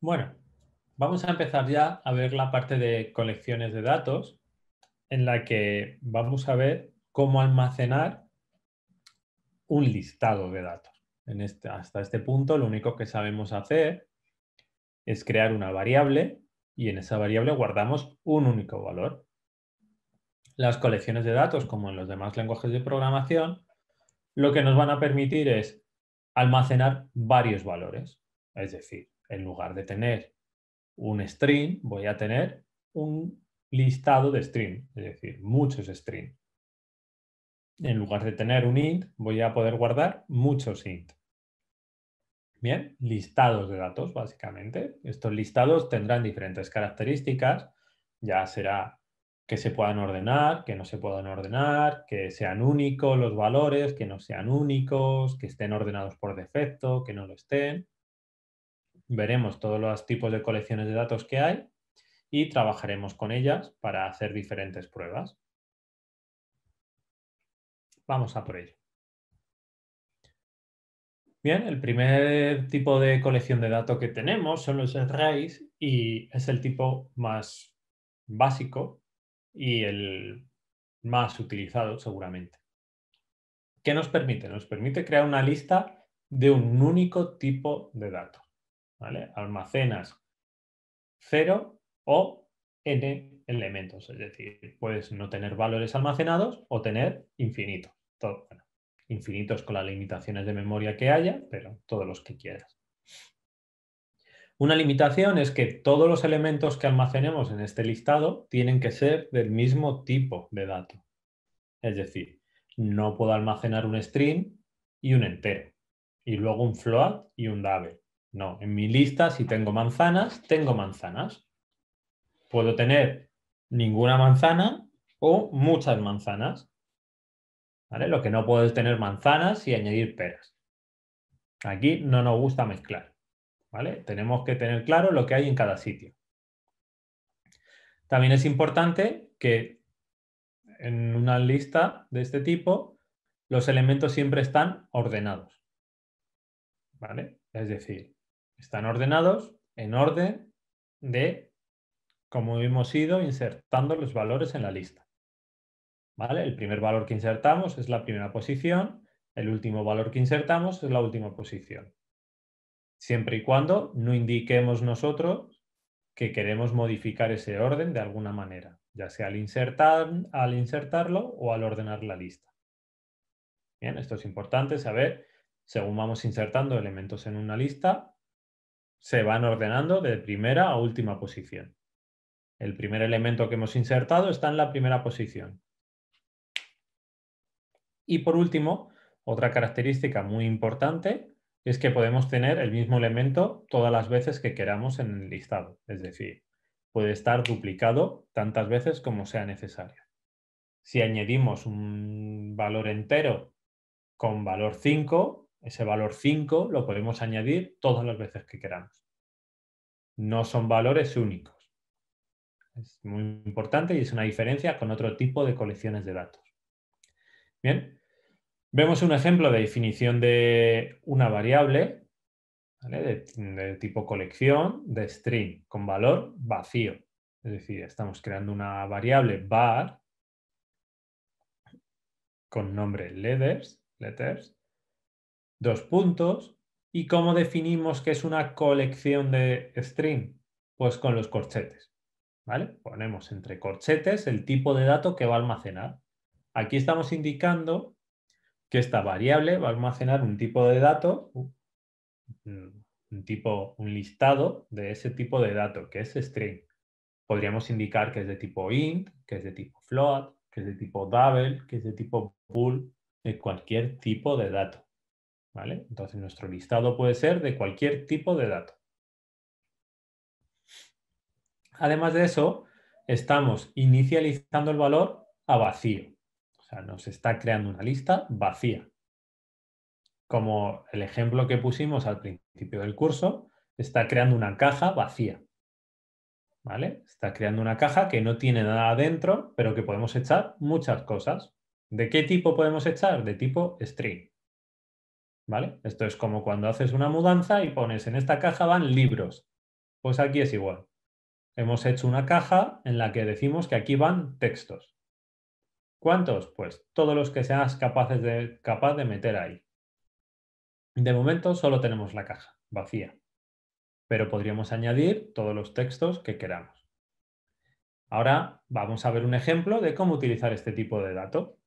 Bueno, vamos a empezar ya a ver la parte de colecciones de datos en la que vamos a ver cómo almacenar un listado de datos. Este, hasta este punto lo único que sabemos hacer es crear una variable y en esa variable guardamos un único valor. Las colecciones de datos, como en los demás lenguajes de programación, lo que nos van a permitir es almacenar varios valores. Es decir, en lugar de tener un string, voy a tener un listado de string, es decir, muchos string. En lugar de tener un int, voy a poder guardar muchos int. Bien, listados de datos, básicamente. Estos listados tendrán diferentes características. Ya será que se puedan ordenar, que no se puedan ordenar, que sean únicos los valores, que no sean únicos, que estén ordenados por defecto, que no lo estén veremos todos los tipos de colecciones de datos que hay y trabajaremos con ellas para hacer diferentes pruebas. Vamos a por ello. Bien, el primer tipo de colección de datos que tenemos son los arrays y es el tipo más básico y el más utilizado seguramente. ¿Qué nos permite? Nos permite crear una lista de un único tipo de datos. Almacenas 0 o n elementos, es decir, puedes no tener valores almacenados o tener infinitos. infinitos con las limitaciones de memoria que haya, pero todos los que quieras. Una limitación es que todos los elementos que almacenemos en este listado tienen que ser del mismo tipo de dato. Es decir, no puedo almacenar un string y un entero, y luego un float y un double. No, en mi lista si tengo manzanas, tengo manzanas. Puedo tener ninguna manzana o muchas manzanas. ¿Vale? Lo que no puedo es tener manzanas y añadir peras. Aquí no nos gusta mezclar. ¿Vale? Tenemos que tener claro lo que hay en cada sitio. También es importante que en una lista de este tipo los elementos siempre están ordenados. ¿Vale? Es decir, están ordenados en orden de cómo hemos ido insertando los valores en la lista. ¿Vale? El primer valor que insertamos es la primera posición, el último valor que insertamos es la última posición. Siempre y cuando no indiquemos nosotros que queremos modificar ese orden de alguna manera, ya sea al, al insertarlo o al ordenar la lista. Bien, esto es importante saber, según vamos insertando elementos en una lista, se van ordenando de primera a última posición. El primer elemento que hemos insertado está en la primera posición. Y por último, otra característica muy importante es que podemos tener el mismo elemento todas las veces que queramos en el listado. Es decir, puede estar duplicado tantas veces como sea necesario. Si añadimos un valor entero con valor 5, ese valor 5 lo podemos añadir todas las veces que queramos. No son valores únicos. Es muy importante y es una diferencia con otro tipo de colecciones de datos. Bien, vemos un ejemplo de definición de una variable de, tipo colección de string con valor vacío. Es decir, estamos creando una variable var con nombre letters, letters dos puntos. ¿Y cómo definimos que es una colección de string? Pues con los corchetes. ¿vale? Ponemos entre corchetes el tipo de dato que va a almacenar. Aquí estamos indicando que esta variable va a almacenar un tipo de dato, un tipo, un listado de ese tipo de dato, que es string. Podríamos indicar que es de tipo int, que es de tipo float, que es de tipo double, que es de tipo bool, de cualquier tipo de dato. Entonces nuestro listado puede ser de cualquier tipo de dato. Además de eso, estamos inicializando el valor a vacío. O sea, nos está creando una lista vacía. Como el ejemplo que pusimos al principio del curso, está creando una caja vacía. ¿Vale? Está creando una caja que no tiene nada adentro, pero que podemos echar muchas cosas. ¿De qué tipo podemos echar? De tipo string. Esto es como cuando haces una mudanza y pones en esta caja van libros. Pues aquí es igual. Hemos hecho una caja en la que decimos que aquí van textos. ¿Cuántos? Pues todos los que seas capaces de, capaz de meter ahí. De momento solo tenemos la caja vacía, pero podríamos añadir todos los textos que queramos. Ahora vamos a ver un ejemplo de cómo utilizar este tipo de datos.